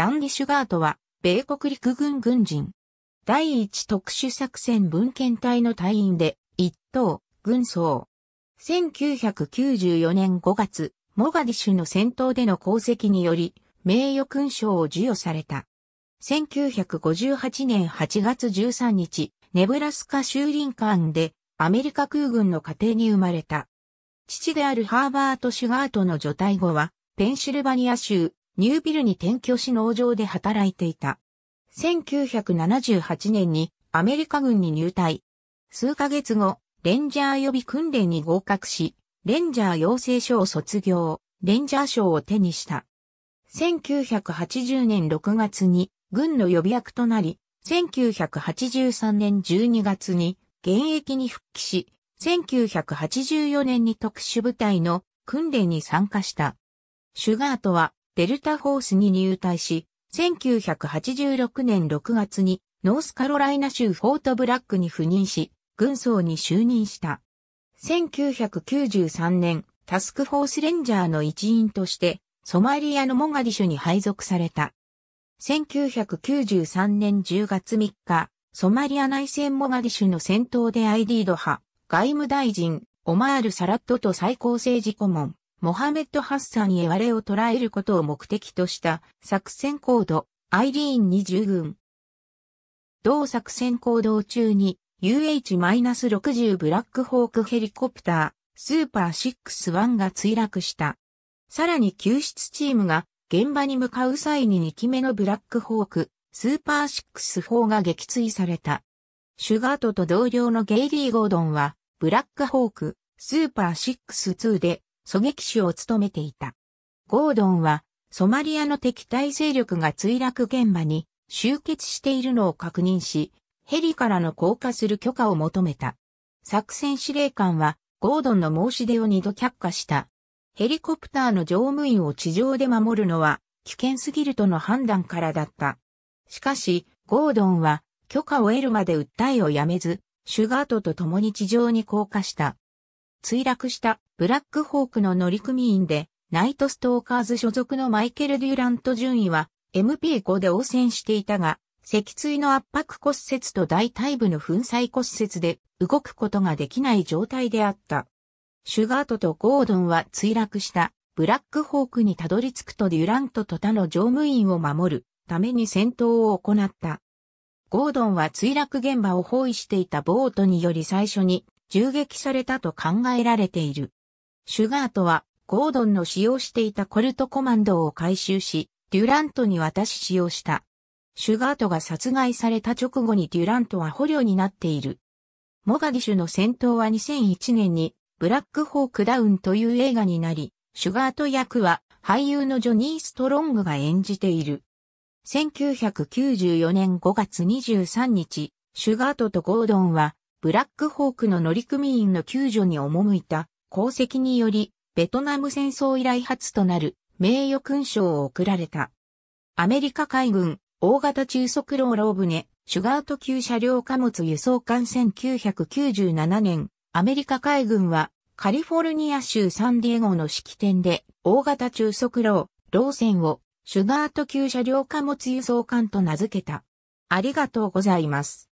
ランディ・シュガートは、米国陸軍軍人。第一特殊作戦文献隊の隊員で、一等、軍曹。1994年5月、モガディシュの戦闘での功績により、名誉勲章を授与された。1958年8月13日、ネブラスカ州林間で、アメリカ空軍の家庭に生まれた。父であるハーバート・シュガートの除隊後は、ペンシルバニア州ニュービルに転居し農場で働いていた。1978年にアメリカ軍に入隊。数ヶ月後、レンジャー予備訓練に合格し、レンジャー養成所を卒業、レンジャー賞を手にした。1980年6月に軍の予備役となり、1983年12月に現役に復帰し、1984年に特殊部隊の訓練に参加した。シュガートはデルタフォースに入隊し、1986年6月にノースカロライナ州フォートブラックに赴任し、軍曹に就任した。1993年、タスクフォースレンジャーの一員として、ソマリアのモガディシュに配属された。1993年10月3日、ソマリア内戦モガディシュの戦闘でアイディード派、外務大臣、オマール・サラットと最高政治顧問、モハメッド・ハッサン・へ我を捕らえることを目的とした作戦行動、アイリーン20軍。同作戦行動中に UH-60 ブラックホークヘリコプター、スーパー6-1が墜落した。さらに救出チームが現場に向かう際に2機目のブラックホーク、スーパー6-4が撃墜された。シュガートと同僚のゲイリー・ゴードンは、ブラックホーク、スーパー6-2で狙撃手を務めていた。ゴードンは、ソマリアの敵対勢力が墜落現場に集結しているのを確認し、ヘリからの降下する許可を求めた。作戦司令官は、ゴードンの申し出を二度却下した。ヘリコプターの乗務員を地上で守るのは危険すぎるとの判断からだった。しかし、ゴードンは許可を得るまで訴えをやめず、シュガートと共に地上に降下した。墜落したブラックホークの乗組員で、ナイトストーカーズ所属のマイケル・デュラント順位は MP5 で応戦していたが、脊椎の圧迫骨折と大腿部の粉砕骨折で動くことができない状態であった。シュガートとゴードンは墜落したブラックホークにたどり着くとデュラントと他の乗務員を守るために戦闘を行った。ゴードンは墜落現場を包囲していたボートにより最初に銃撃されたと考えられている。シュガートは、ゴードンの使用していたコルトコマンドを回収し、デュラントに渡し使用した。シュガートが殺害された直後にデュラントは捕虜になっている。モガディシュの戦闘は2001年に、ブラックホークダウンという映画になり、シュガート役は俳優のジョニー・ストロングが演じている。1994年5月23日、シュガートとゴードンは、ブラックホークの乗組員の救助に赴いた功績により、ベトナム戦争以来初となる名誉勲章を贈られた。アメリカ海軍、大型中速ロー船、シュガート級車両貨物輸送艦1997年、アメリカ海軍はカリフォルニア州サンディエゴの式典で大型中速ロー、船をシュガート級車両貨物輸送艦と名付けた。ありがとうございます。